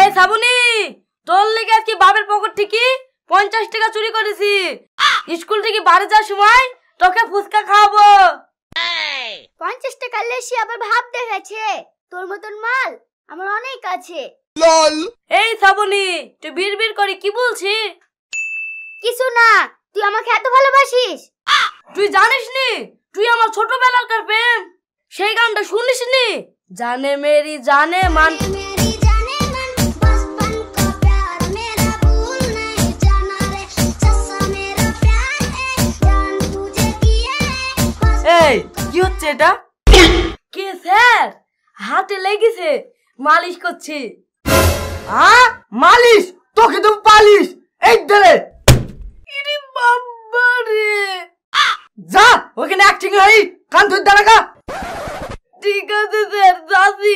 এই সাবুনি তোর লেগে আজকে বাপের পকেট থেকে পঞ্চাশ টাকা চুরি করেছি স্কুল থেকে বাড়ি যাওয়ার সময় তোকে ফুচকা খাওয়াবো পঞ্চাশ টাকা লেসি আবার ভাব দেখেছে তোর মতন মাল আমার অনেক আছে লল এই সাবুনি তুই বিড়বির করে কি বলছি কিছু না তুই আমাকে এত ভালোবাসিস তুই জানিস নি তুই আমার ছোটবেলাকার প্রেম সেই গানটা শুনিস নি জানে মেরি জানে মান কি হচ্ছে এটা কে স্যার হাতে লেগেছে মালিশ করছি আ মালিশ তোকে তো পালিশ এই ধরে ইরে বাবা রে যা ওখানে অ্যাক্টিং হই কান ধরে দাঁড়া ঠিক আছে স্যার যাচ্ছি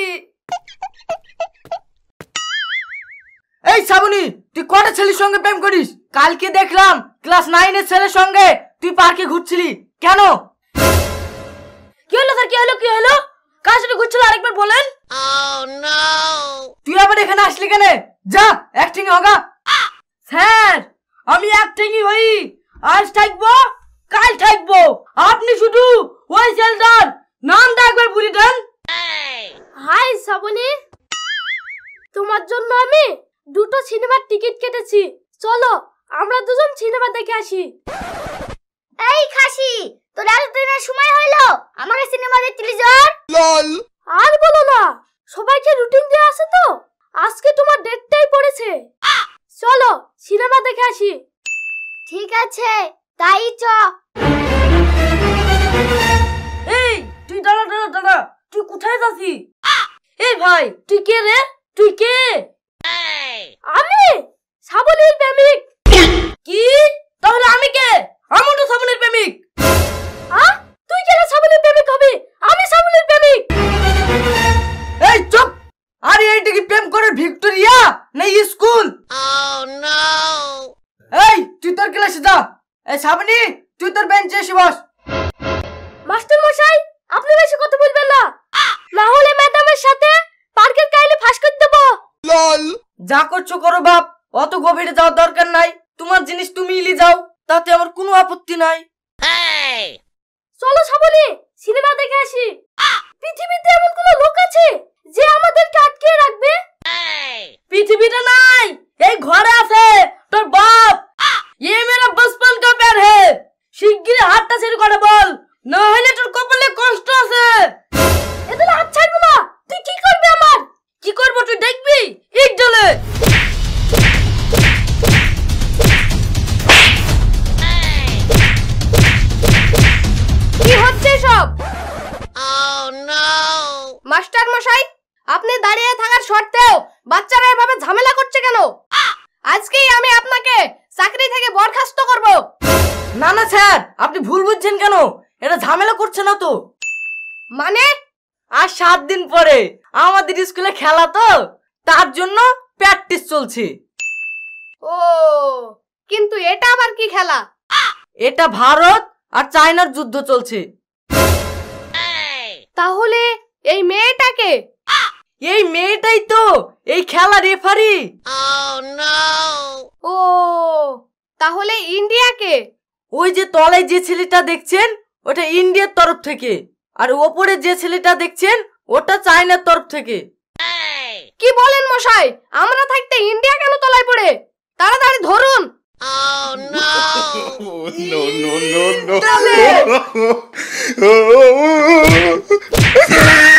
এই শ্রাবণী তুই কটা ছেলের সঙ্গে প্রেম করিস কালকে দেখলাম ক্লাস নাইনের ছেলের সঙ্গে তুই পার্কে ঘুরছিলি কেন কি হলো কি হলো কার সাথে ঘুরছিল আরেকবার বলেন oh, তুই আবার এখানে আসলি কেন যা অ্যাক্টিং হোগা স্যার আমি অ্যাক্টিংই হই আজ থাকবো কাল থাকবো আপনি শুধু ওই সেলটার নামটা একবার বলে দেন হাই শ্রাবণী তোমার জন্য আমি দুটো সিনেমার টিকিট কেটেছি চলো আমরা দুজন সিনেমা দেখে আসি এই খাসি তোর এতদিনের সময় হলো আমাকে সিনেমা দেখতে যাওয়ার লাল আর বলো না সবাইকে রুটিন দিয়ে আছে তো আজকে তোমার ডেটটাই পড়েছে চলো সিনেমা দেখে আসি ঠিক আছে তাই চ এই তুই দাঁড়া দাঁড়া দাঁড়া তুই কোথায় যাচ্ছি এই ভাই তুই কে রে তুই কে আমি সাবলীর প্রেমিক কি তাহলে আমি কে স্কুল oh, এই তুই তোর ক্লাসে যা এই সামনে তুই তোর বেঞ্চে এসে বস মাস্টার মশাই আপনি বেশি কথা বলবেন না না হলে ম্যাডামের সাথে পার্কের কাইলে ফাঁস করে দেব লল যা করছো করো বাপ অত গভীরে যাওয়ার দরকার নাই তোমার জিনিস তুমি ইলি যাও তাতে আমার কোনো আপত্তি নাই চলো সাবলি সিনেমা দেখে আসি সত্ত্বেও বাচ্চারা এভাবে ঝামেলা করছে কেন আজকেই আমি আপনাকে চাকরি থেকে বরখাস্ত করব না না স্যার আপনি ভুল বুঝছেন কেন এটা ঝামেলা করছে না তো মানে আর সাত দিন পরে আমাদের স্কুলে খেলা তো তার জন্য প্র্যাকটিস চলছে ও কিন্তু এটা আবার কি খেলা এটা ভারত আর চায়নার যুদ্ধ চলছে তাহলে এই মেয়েটাকে এই মেয়েটাই তো এই খেলা রেফারি ও তাহলে ইন্ডিয়াকে ওই যে তলায় যে ছেলেটা দেখছেন ওটা ইন্ডিয়ার তরফ থেকে আর ওপরে যে ছেলেটা দেখছেন ওটা চায়নার তরফ থেকে কি বলেন মশাই আমরা থাকতে ইন্ডিয়া কেন তলায় পড়ে তাড়াতাড়ি ধরুন Oh no! no no no no!